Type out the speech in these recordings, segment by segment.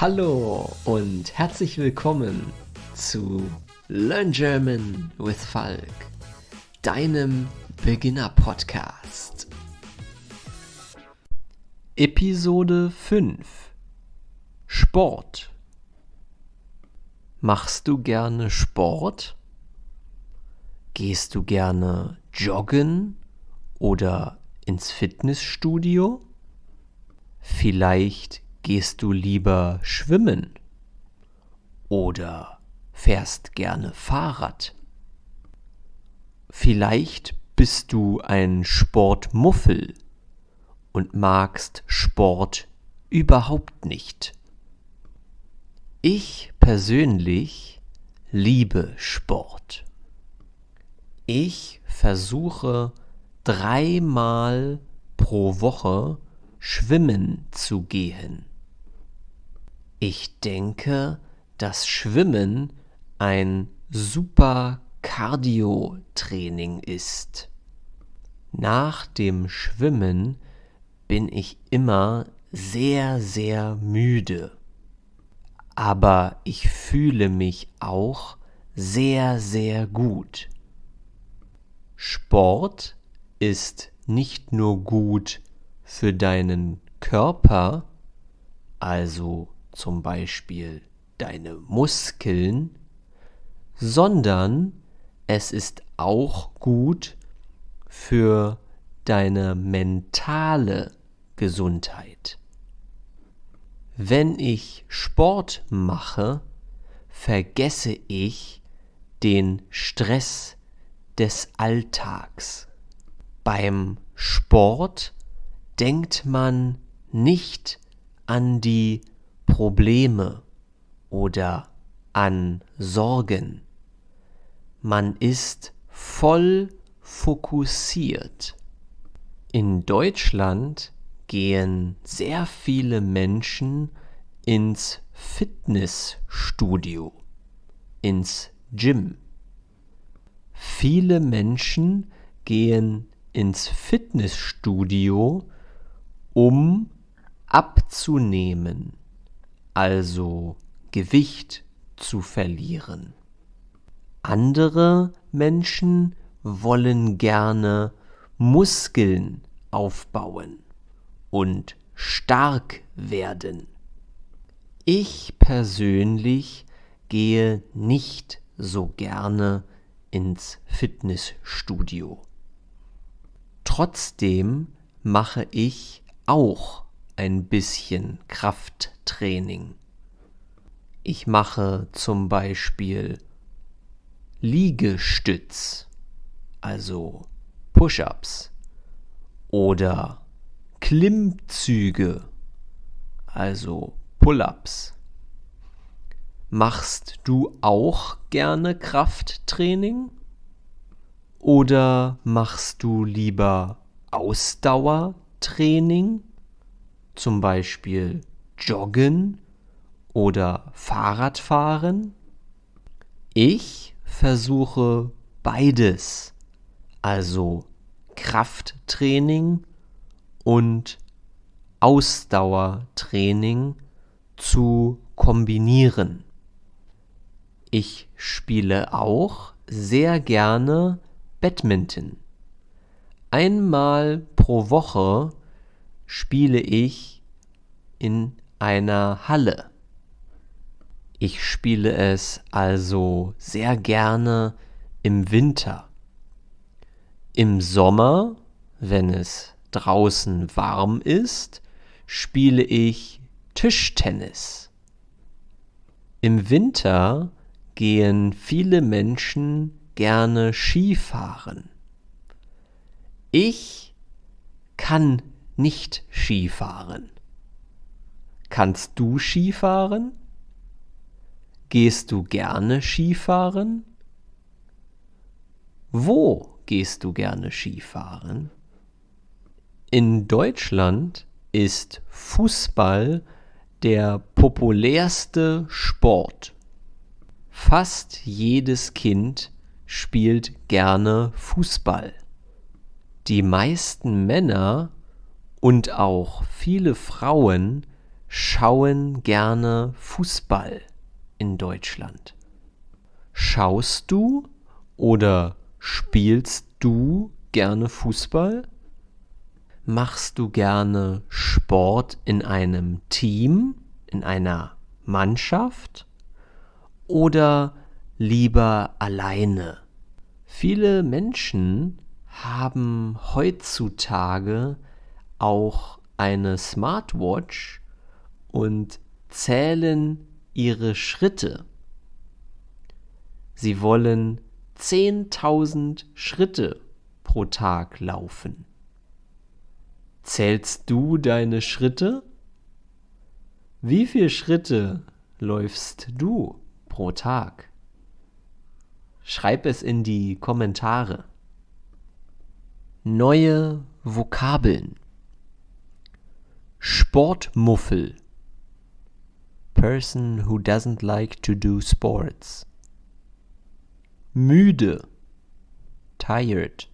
Hallo und herzlich willkommen zu Learn German with Falk, deinem Beginner-Podcast. Episode 5 Sport Machst du gerne Sport? Gehst du gerne joggen oder ins Fitnessstudio? Vielleicht Gehst du lieber schwimmen? Oder fährst gerne Fahrrad? Vielleicht bist du ein Sportmuffel und magst Sport überhaupt nicht. Ich persönlich liebe Sport. Ich versuche dreimal pro Woche schwimmen zu gehen. Ich denke, dass Schwimmen ein super Cardio-Training ist. Nach dem Schwimmen bin ich immer sehr, sehr müde. Aber ich fühle mich auch sehr, sehr gut. Sport ist nicht nur gut für deinen Körper, also zum Beispiel deine Muskeln, sondern es ist auch gut für deine mentale Gesundheit. Wenn ich Sport mache, vergesse ich den Stress des Alltags. Beim Sport denkt man nicht an die Probleme oder an Sorgen. Man ist voll fokussiert. In Deutschland gehen sehr viele Menschen ins Fitnessstudio, ins Gym. Viele Menschen gehen ins Fitnessstudio, um abzunehmen also Gewicht zu verlieren. Andere Menschen wollen gerne Muskeln aufbauen und stark werden. Ich persönlich gehe nicht so gerne ins Fitnessstudio. Trotzdem mache ich auch ein bisschen Krafttraining. Ich mache zum Beispiel Liegestütz, also Push-ups oder Klimmzüge, also Pull-ups. Machst du auch gerne Krafttraining? Oder machst du lieber Ausdauertraining? zum Beispiel Joggen oder Fahrradfahren? Ich versuche beides, also Krafttraining und Ausdauertraining zu kombinieren. Ich spiele auch sehr gerne Badminton. Einmal pro Woche spiele ich in einer Halle. Ich spiele es also sehr gerne im Winter. Im Sommer, wenn es draußen warm ist, spiele ich Tischtennis. Im Winter gehen viele Menschen gerne Skifahren. Ich kann nicht Skifahren? Kannst du Skifahren? Gehst du gerne Skifahren? Wo gehst du gerne Skifahren? In Deutschland ist Fußball der populärste Sport. Fast jedes Kind spielt gerne Fußball. Die meisten Männer und auch viele Frauen schauen gerne Fußball in Deutschland. Schaust du oder spielst du gerne Fußball? Machst du gerne Sport in einem Team, in einer Mannschaft oder lieber alleine? Viele Menschen haben heutzutage auch eine Smartwatch und zählen ihre Schritte. Sie wollen 10.000 Schritte pro Tag laufen. Zählst du deine Schritte? Wie viele Schritte läufst du pro Tag? Schreib es in die Kommentare. Neue Vokabeln. Sportmuffel. Person who doesn't like to do sports. Müde. Tired.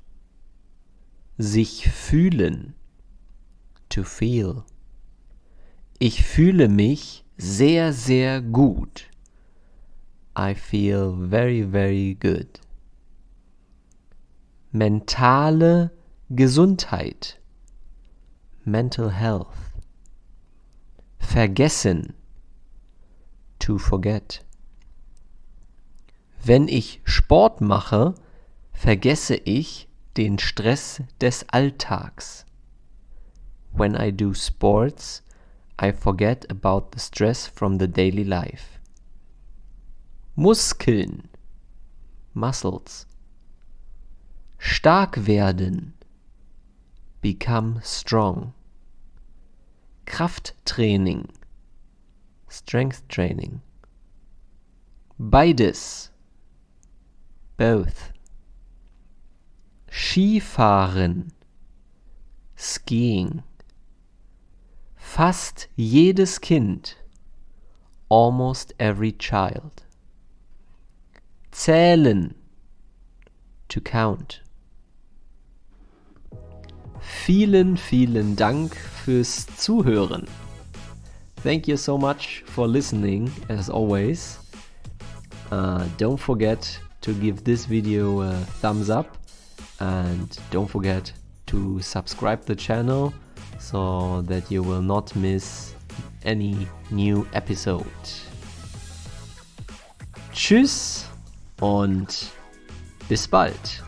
Sich fühlen. To feel. Ich fühle mich sehr, sehr gut. I feel very, very good. Mentale Gesundheit. Mental Health vergessen. To forget. Wenn ich Sport mache, vergesse ich den Stress des Alltags. When I do sports, I forget about the stress from the daily life. Muskeln. Muscles. Stark werden. Become strong. Krafttraining. Strength Training. Beides. Both. Skifahren. Skiing. Fast jedes Kind. Almost every child. Zählen. To count. vielen, vielen Dank fürs Zuhören. Thank you so much for listening, as always. Uh, don't forget to give this video a thumbs up and don't forget to subscribe the channel so that you will not miss any new episode. Tschüss und bis bald.